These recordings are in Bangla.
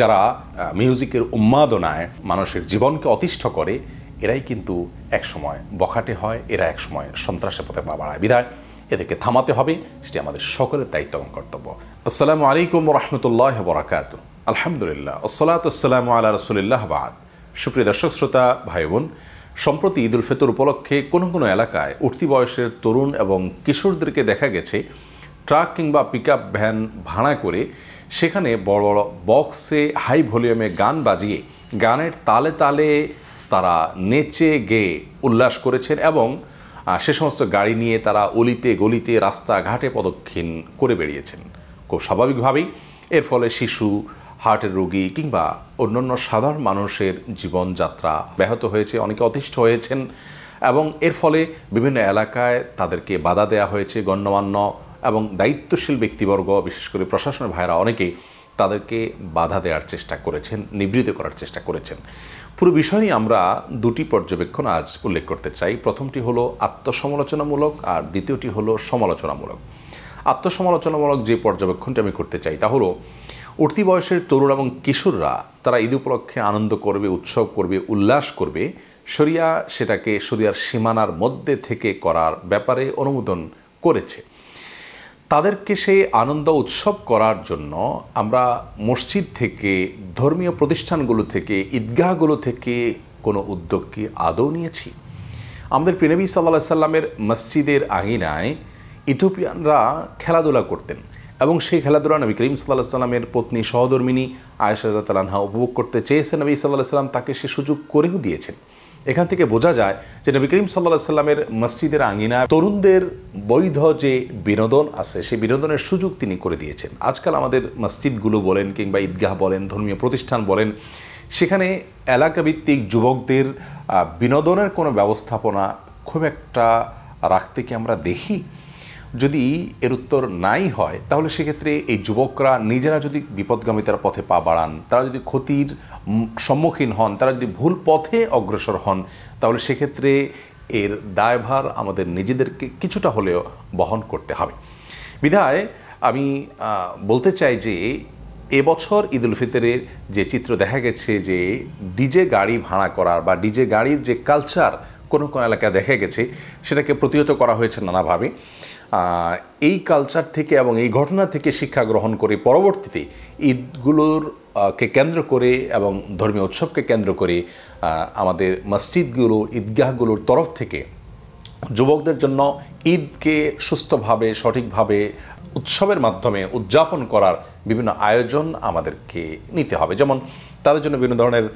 যারা মিউজিকের উন্মাদনায় মানুষের জীবনকে অতিষ্ঠ করে এরাই কিন্তু একসময় বখাটে হয় এরা একসময় সন্ত্রাসের পথে পা বাড়ায় বিধায় এদেরকে থামাতে হবে সেটি আমাদের সকলের দায়িত্ব এবং কর্তব্য আসসালামু আলাইকুম রহমতুল্লাহ বরাকাত আলহামদুলিল্লাহ আসসালামু আল্লাহ রসুলিল্লাহ বাদ সুপ্রিয় দর্শক শ্রোতা ভাই বোন সম্প্রতি ঈদুল উল ফিতর উপলক্ষে কোনো কোনো এলাকায় উঠতি বয়সের তরুণ এবং কিশোরদেরকে দেখা গেছে ট্রাক কিংবা পিক ভ্যান ভাড়া করে সেখানে বড় বড় বক্সে হাই ভলিউমে গান বাজিয়ে গানের তালে তালে তারা নেচে গেয়ে উল্লাস করেছেন এবং সে সমস্ত গাড়ি নিয়ে তারা অলিতে গলিতে রাস্তাঘাটে পদক্ষিণ করে বেরিয়েছেন খুব স্বাভাবিকভাবেই এর ফলে শিশু হার্টের রোগী কিংবা অন্যান্য সাধারণ মানুষের জীবনযাত্রা ব্যাহত হয়েছে অনেকে অতিষ্ঠ হয়েছেন এবং এর ফলে বিভিন্ন এলাকায় তাদেরকে বাধা দেয়া হয়েছে গণ্যমান্য এবং দায়িত্বশীল ব্যক্তিবর্গ বিশেষ করে প্রশাসনের ভাইয়েরা অনেকেই তাদেরকে বাধা দেওয়ার চেষ্টা করেছেন নিবৃত করার চেষ্টা করেছেন পুরো বিষয় আমরা দুটি পর্যবেক্ষণ আজ উল্লেখ করতে চাই প্রথমটি হলো আত্মসমালোচনামূলক আর দ্বিতীয়টি হলো সমালোচনামূলক আত্মসমালোচনামূলক যে পর্যবেক্ষণটি আমি করতে চাই তা হলো উঠতি বয়সের তরুণ এবং কিশোররা তারা ঈদ উপলক্ষে আনন্দ করবে উৎসব করবে উল্লাস করবে সরিয়া সেটাকে সরিয়ার সীমানার মধ্যে থেকে করার ব্যাপারে অনুমোদন করেছে তাদেরকে সেই আনন্দ উৎসব করার জন্য আমরা মসজিদ থেকে ধর্মীয় প্রতিষ্ঠানগুলো থেকে ঈদগাহগুলো থেকে কোনো উদ্যোগকে আদৌ নিয়েছি আমাদের প্রিনবী সাল্লাহ সাল্লামের মসজিদের আঙিনায় ইথোপিয়ানরা খেলাধুলা করতেন এবং সেই খেলাধুলা নবী করিম সাল্লাহ সাল্লামের পত্নী সহধর্মিনী আয়সা তালানহা উপভোগ করতে চেয়েছেন নবী সাল্লাহ সাল্লাম তাকে সে সুযোগ করেও দিয়েছেন এখান থেকে বোঝা যায় যে নবী করিম সাল্লাহ সাল্লামের মসজিদের আঙিনা তরুণদের বৈধ যে বিনোদন আছে সেই বিনোদনের সুযোগ তিনি করে দিয়েছেন আজকাল আমাদের মসজিদগুলো বলেন কিংবা ঈদগাহ বলেন ধর্মীয় প্রতিষ্ঠান বলেন সেখানে এলাকাভিত্তিক যুবকদের বিনোদনের কোনো ব্যবস্থাপনা খুব একটা রাখতে কি আমরা দেখি যদি এর উত্তর নাই হয় তাহলে সেক্ষেত্রে এই যুবকরা নিজেরা যদি বিপদগামিতার পথে পা বাড়ান তারা যদি ক্ষতির সম্মুখীন হন তারা যদি ভুল পথে অগ্রসর হন তাহলে সেক্ষেত্রে এর দায়ভার আমাদের নিজেদেরকে কিছুটা হলেও বহন করতে হবে বিধায় আমি বলতে চাই যে এবছর ঈদ উল ফিতরের যে চিত্র দেখা গেছে যে ডিজে গাড়ি ভাড়া করার বা ডিজে গাড়ির যে কালচার কোনো কোনো এলাকায় দেখা গেছে সেটাকে প্রতিহত করা হয়েছে নানাভাবে এই কালচার থেকে এবং এই ঘটনা থেকে শিক্ষা গ্রহণ করে পরবর্তীতে ঈদগুলোর কে কেন্দ্র করে এবং ধর্মীয় উৎসবকে কেন্দ্র করে আমাদের মসজিদগুলো ঈদগাহগুলোর তরফ থেকে যুবকদের জন্য ঈদকে সুস্থভাবে সঠিকভাবে উৎসবের মাধ্যমে উদযাপন করার বিভিন্ন আয়োজন আমাদেরকে নিতে হবে যেমন তাদের জন্য বিভিন্ন ধরনের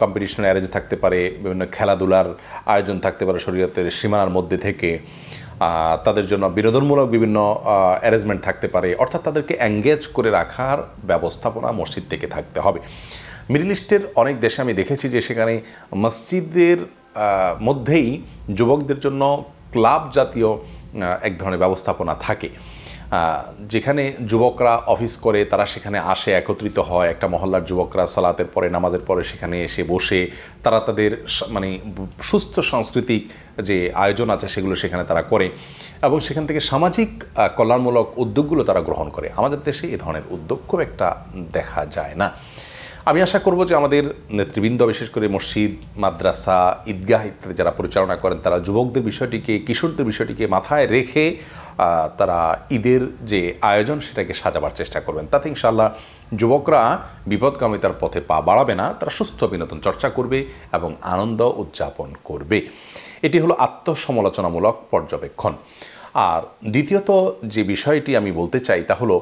কম্পিটিশন অ্যারেঞ্জ থাকতে পারে বিভিন্ন খেলাধুলার আয়োজন থাকতে পারে শরীরতের সীমানার মধ্যে থেকে তাদের জন্য বিনোদনমূলক বিভিন্ন অ্যারেঞ্জমেন্ট থাকতে পারে অর্থাৎ তাদেরকে অ্যাঙ্গেজ করে রাখার ব্যবস্থাপনা মসজিদ থেকে থাকতে হবে মিডিল ইস্টের অনেক দেশে আমি দেখেছি যে সেখানে মসজিদের মধ্যেই যুবকদের জন্য ক্লাব জাতীয় এক ধরনের ব্যবস্থাপনা থাকে যেখানে যুবকরা অফিস করে তারা সেখানে আসে একত্রিত হয় একটা মহল্লার যুবকরা সালাতের পরে নামাজের পরে সেখানে এসে বসে তারা তাদের মানে সুস্থ সাংস্কৃতিক যে আয়োজন আছে সেগুলো সেখানে তারা করে এবং সেখান থেকে সামাজিক কল্যাণমূলক উদ্যোগগুলো তারা গ্রহণ করে আমাদের দেশে এ ধরনের উদ্যোগ খুব একটা দেখা যায় না আমি আশা করব যে আমাদের নেতৃবৃন্দ বিশেষ করে মসজিদ মাদ্রাসা ঈদগাহ ইত্যাদি যারা পরিচালনা করেন তারা যুবকদের বিষয়টিকে কিশোরদের বিষয়টিকে মাথায় রেখে তারা ঈদের যে আয়োজন সেটাকে সাজাবার চেষ্টা করবেন তাতে ইনশাল্লাহ যুবকরা বিপদগামিতার পথে পা বাড়াবে না তারা সুস্থ বিনোদন চর্চা করবে এবং আনন্দ উদযাপন করবে এটি হলো আত্মসমালোচনামূলক পর্যবেক্ষণ আর দ্বিতীয়ত যে বিষয়টি আমি বলতে চাই তা হলো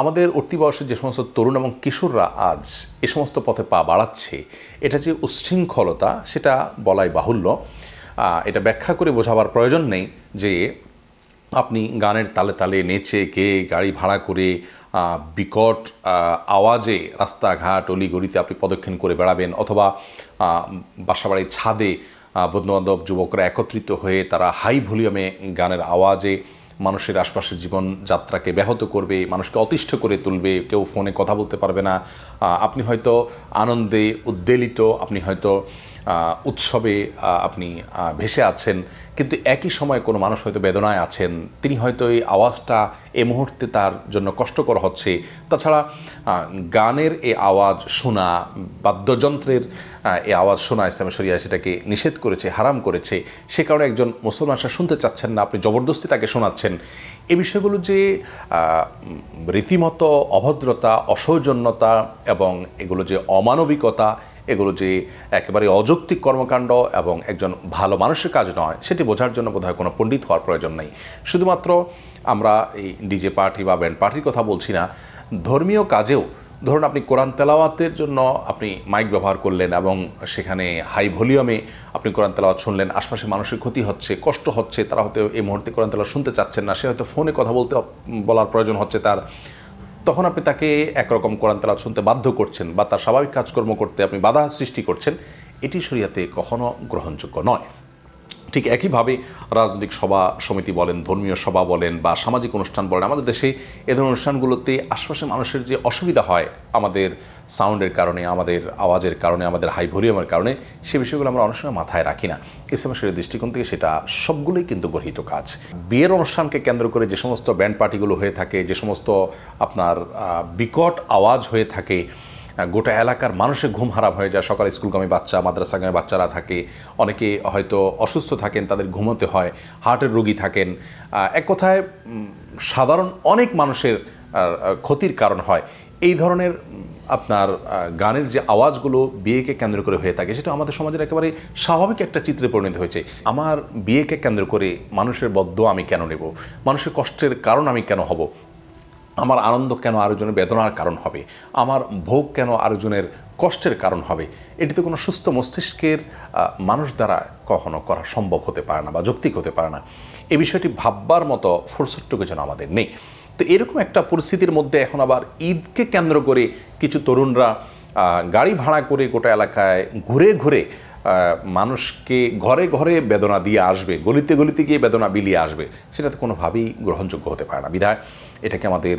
আমাদের অতি বয়সের যে সমস্ত তরুণ এবং কিশোররা আজ এ সমস্ত পথে পা বাড়াচ্ছে এটা যে উচ্ছৃঙ্খলতা সেটা বলাই বাহুল্য এটা ব্যাখ্যা করে বোঝাবার প্রয়োজন নেই যে আপনি গানের তালে তালে নেচে কে গাড়ি ভাড়া করে বিকট আওয়াজে রাস্তাঘাট অলিগড়িতে আপনি প্রদক্ষিণ করে বেড়াবেন অথবা বাসাবাড়ির ছাদে বন্ধুবান্ধব যুবকরা একত্রিত হয়ে তারা হাই ভলিউমে গানের আওয়াজে মানুষের আশপাশের জীবনযাত্রাকে ব্যাহত করবে মানুষকে অতিষ্ঠ করে তুলবে কেউ ফোনে কথা বলতে পারবে না আপনি হয়তো আনন্দে উদ্বেলিত আপনি হয়তো উৎসবে আপনি ভেসে আছেন কিন্তু একই সময় কোনো মানুষ হয়তো বেদনায় আছেন তিনি হয়তো এই আওয়াজটা এ মুহূর্তে তার জন্য কষ্টকর হচ্ছে তাছাড়া গানের এ আওয়াজ শোনা বাদ্যযন্ত্রের এ আওয়াজ শোনা ইসলামী শরিয়া সেটাকে নিষেধ করেছে হারাম করেছে সে কারণে একজন মুসলমান সে শুনতে চাচ্ছেন না আপনি জবরদস্তি তাকে শোনাচ্ছেন এ বিষয়গুলো যে রীতিমতো অভদ্রতা অসৌজন্যতা এবং এগুলো যে অমানবিকতা এগুলো যে একেবারে অযৌক্তিক কর্মকাণ্ড এবং একজন ভালো মানুষের কাজ নয় সেটি বোঝার জন্য বোধ কোনো পণ্ডিত হওয়ার প্রয়োজন নেই শুধুমাত্র আমরা এই ডিজে পার্টি বা ব্যান্ড পার্টির কথা বলছি না ধর্মীয় কাজেও ধরুন আপনি কোরআন তেলাওয়াতের জন্য আপনি মাইক ব্যবহার করলেন এবং সেখানে হাই ভলিউমে আপনি কোরআন তেলাওয়াত শুনলেন আশপাশে মানুষের ক্ষতি হচ্ছে কষ্ট হচ্ছে তারা হয়তো এই মুহূর্তে কোরআন তেলাওয়াত শুনতে চাচ্ছেন না সে হয়তো ফোনে কথা বলতে বলার প্রয়োজন হচ্ছে তার তখন আপনি তাকে একরকম কোরআন তেলাত শুনতে বাধ্য করছেন বা তার স্বাভাবিক কাজকর্ম করতে আপনি বাধা সৃষ্টি করছেন এটি শরিয়াতে কখনো গ্রহণযোগ্য নয় ঠিক একইভাবে রাজনৈতিক সভা সমিতি বলেন ধর্মীয় সভা বলেন বা সামাজিক অনুষ্ঠান বলেন আমাদের দেশে এ ধরনের অনুষ্ঠানগুলোতে আশপাশের মানুষের যে অসুবিধা হয় আমাদের সাউন্ডের কারণে আমাদের আওয়াজের কারণে আমাদের হাই ভলিউমের কারণে সে বিষয়গুলো আমরা অনেক সময় মাথায় রাখি না ইসলামের দৃষ্টিকোণ থেকে সেটা সবগুলোই কিন্তু গর্হিত কাজ বিয়ের অনুষ্ঠানকে কেন্দ্র করে যে সমস্ত ব্যান্ড পার্টিগুলো হয়ে থাকে যে সমস্ত আপনার বিকট আওয়াজ হয়ে থাকে গোটা এলাকার মানুষের ঘুম হারাম হয়ে যায় সকালে স্কুলগামী বাচ্চা মাদ্রাসাগামী বাচ্চারা থাকে অনেকে হয়তো অসুস্থ থাকেন তাদের ঘুমোতে হয় হার্টের রোগী থাকেন এক কথায় সাধারণ অনেক মানুষের ক্ষতির কারণ হয় এই ধরনের আপনার গানের যে আওয়াজগুলো বিয়েকে কেন্দ্র করে হয়ে থাকে সেটা আমাদের সমাজের একেবারে স্বাভাবিক একটা চিত্রে পরিণত হয়েছে আমার বিয়েকে কেন্দ্র করে মানুষের বদ্ধ আমি কেন নেব মানুষের কষ্টের কারণ আমি কেন হব আমার আনন্দ কেন আরোজনের বেদনার কারণ হবে আমার ভোগ কেন আরোজনের কষ্টের কারণ হবে এটি তো কোনো সুস্থ মস্তিষ্কের মানুষ দ্বারা কখনো করা সম্ভব হতে পারে না বা যৌক্তিক হতে পারে না এ বিষয়টি ভাববার মতো ফুরসটুকু যেন আমাদের নেই তো এরকম একটা পরিস্থিতির মধ্যে এখন আবার ঈদকে কেন্দ্র করে কিছু তরুণরা গাড়ি ভাড়া করে গোটা এলাকায় ঘুরে ঘুরে মানুষকে ঘরে ঘরে বেদনা দিয়ে আসবে গলিতে গলিতে গিয়ে বেদনা বিলিয়ে আসবে সেটা তো কোনোভাবেই গ্রহণযোগ্য হতে পারে না বিধায় এটাকে আমাদের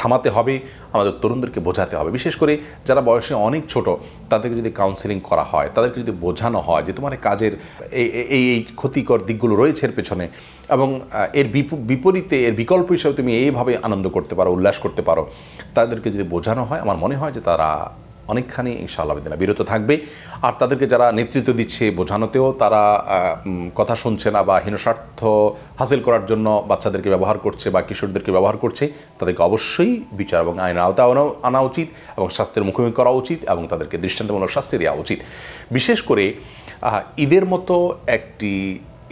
থামাতে হবে আমাদের তরুণদেরকে বোঝাতে হবে বিশেষ করে যারা বয়সে অনেক ছোট তাদেরকে যদি কাউন্সেলিং করা হয় তাদেরকে যদি বোঝানো হয় যে তোমার কাজের এই এই ক্ষতিকর দিকগুলো রয়েছে এর পেছনে এবং এর বিপরীতে এর বিকল্প হিসাবে তুমি এইভাবে আনন্দ করতে পারো উল্লাস করতে পারো তাদেরকে যদি বোঝানো হয় আমার মনে হয় যে তারা অনেকখানি ইনশাআল্লাহ দিনা বিরত থাকবে আর তাদেরকে যারা নেতৃত্ব দিচ্ছে বোঝানোতেও তারা কথা শুনছে না বা হীনস্বার্থ হাসিল করার জন্য বাচ্চাদেরকে ব্যবহার করছে বা কিশোরদেরকে ব্যবহার করছে তাদেরকে অবশ্যই বিচার এবং আইন আওতা আনা উচিত এবং শাস্তির মুখোমুখি করা উচিত এবং তাদেরকে দৃষ্টান্তমূলক শাস্তি দেওয়া উচিত বিশেষ করে ঈদের মতো একটি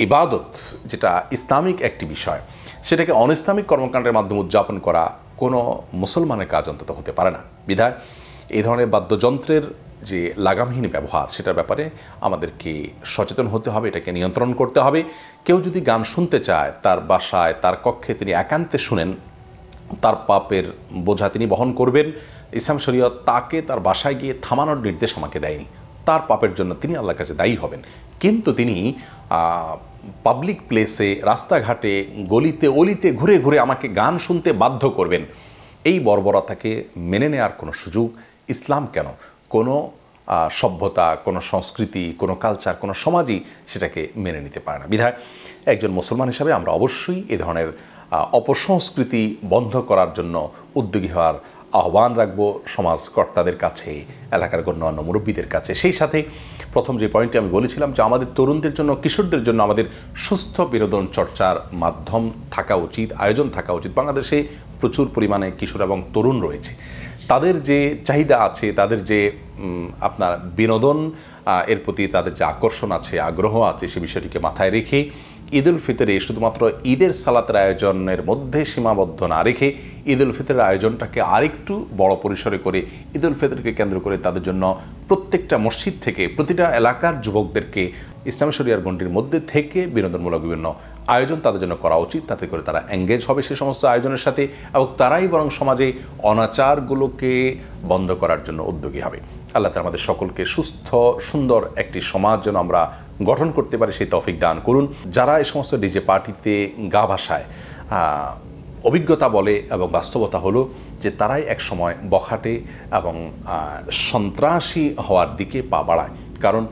ইবাদত যেটা ইসলামিক একটি বিষয় সেটাকে অনিসলামিক কর্মকাণ্ডের মাধ্যমে উদযাপন করা কোনো মুসলমানের কাজ অন্তত হতে পারে না বিধায় এই ধরনের বাদ্যযন্ত্রের যে লাগামহীন ব্যবহার সেটার ব্যাপারে আমাদেরকে সচেতন হতে হবে এটাকে নিয়ন্ত্রণ করতে হবে কেউ যদি গান শুনতে চায় তার বাসায় তার কক্ষে তিনি একান্তে শুনেন তার পাপের বোঝা তিনি বহন করবেন ইসলাম শরীয়ত তাকে তার বাসায় গিয়ে থামানোর নির্দেশ আমাকে দেয়নি তার পাপের জন্য তিনি আল্লাহর কাছে দায়ী হবেন কিন্তু তিনি পাবলিক প্লেসে রাস্তাঘাটে গলিতে অলিতে ঘুরে ঘুরে আমাকে গান শুনতে বাধ্য করবেন এই বর্বরতাকে মেনে নেওয়ার কোনো সুযোগ ইসলাম কেন কোনো সভ্যতা কোনো সংস্কৃতি কোনো কালচার কোনো সমাজই সেটাকে মেনে নিতে পারে না বিধায় একজন মুসলমান হিসাবে আমরা অবশ্যই এ ধরনের অপসংস্কৃতি বন্ধ করার জন্য উদ্যোগী হওয়ার আহ্বান রাখব সমাজকর্তাদের কাছে এলাকার অন্য মুরব্বীদের কাছে সেই সাথে প্রথম যে পয়েন্টটি আমি বলেছিলাম যে আমাদের তরুণদের জন্য কিশোরদের জন্য আমাদের সুস্থ বিনোদন চর্চার মাধ্যম থাকা উচিত আয়োজন থাকা উচিত বাংলাদেশে প্রচুর পরিমাণে কিশোর এবং তরুণ রয়েছে তাদের যে চাহিদা আছে তাদের যে আপনার বিনোদন এর প্রতি তাদের যে আকর্ষণ আছে আগ্রহ আছে সে বিষয়টিকে মাথায় রেখে ঈদ উল ফিতরে শুধুমাত্র ঈদের সালাতের আয়োজনের মধ্যে সীমাবদ্ধ না রেখে ঈদ উল ফিতরের আয়োজনটাকে আরেকটু বড় পরিসরে করে ঈদ উল ফিতরকে কেন্দ্র করে তাদের জন্য প্রত্যেকটা মসজিদ থেকে প্রতিটা এলাকার যুবকদেরকে ইসলামী শরিয়ার গণ্ডির মধ্যে থেকে বিনোদনমূলক বিভিন্ন আয়োজন তাদের জন্য করা উচিত তাতে করে তারা এঙ্গেজ হবে সে সমস্ত আয়োজনের সাথে এবং তারাই বরং সমাজে অনাচারগুলোকে বন্ধ করার জন্য উদ্যোগী হবে আল্লাহ তালা আমাদের সকলকে সুস্থ সুন্দর একটি সমাজ যেন আমরা গঠন করতে পারি সেই তফিক দান করুন যারা এই সমস্ত ডিজে পার্টিতে গা ভাসায় অভিজ্ঞতা বলে এবং বাস্তবতা হলো যে তারাই একসময় বখাটে এবং সন্ত্রাসী হওয়ার দিকে পা বাড়ায় কারণ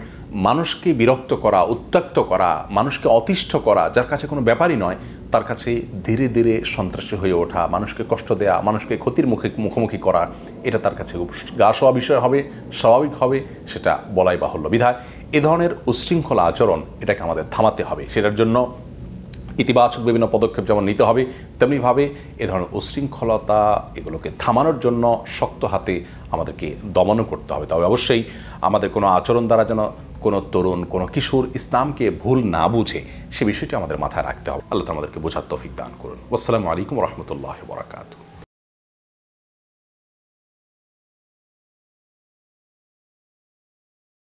মানুষকে বিরক্ত করা উত্ত্যক্ত করা মানুষকে অতিষ্ঠ করা যার কাছে কোনো ব্যাপারই নয় তার কাছে ধীরে ধীরে সন্ত্রাসী হয়ে ওঠা মানুষকে কষ্ট দেয়া মানুষকে ক্ষতির মুখে মুখোমুখি করা এটা তার কাছে গা শোয়া বিষয় হবে স্বাভাবিক হবে সেটা বলাই বাহুল্য বিধায় এ ধরনের উচ্ছৃঙ্খলা আচরণ এটাকে আমাদের থামাতে হবে সেটার জন্য ইতিবাচক বিভিন্ন পদক্ষেপ যেমন নিতে হবে তেমনিভাবে এ ধরনের উশৃঙ্খলতা এগুলোকে থামানোর জন্য শক্ত হাতে আমাদেরকে দমনও করতে হবে তবে অবশ্যই আমাদের কোনো আচরণ দ্বারা যেন কোনো তরুণ কোনো কিশোর ইসলামকে ভুল না বুঝে সে বিষয়টি আমাদের মাথায় রাখতে হবে আল্লাহ আমাদেরকে বোঝার তফিক দান করুন আসসালামু আলাইকুম রহমতুল্লাহ বরাকাতু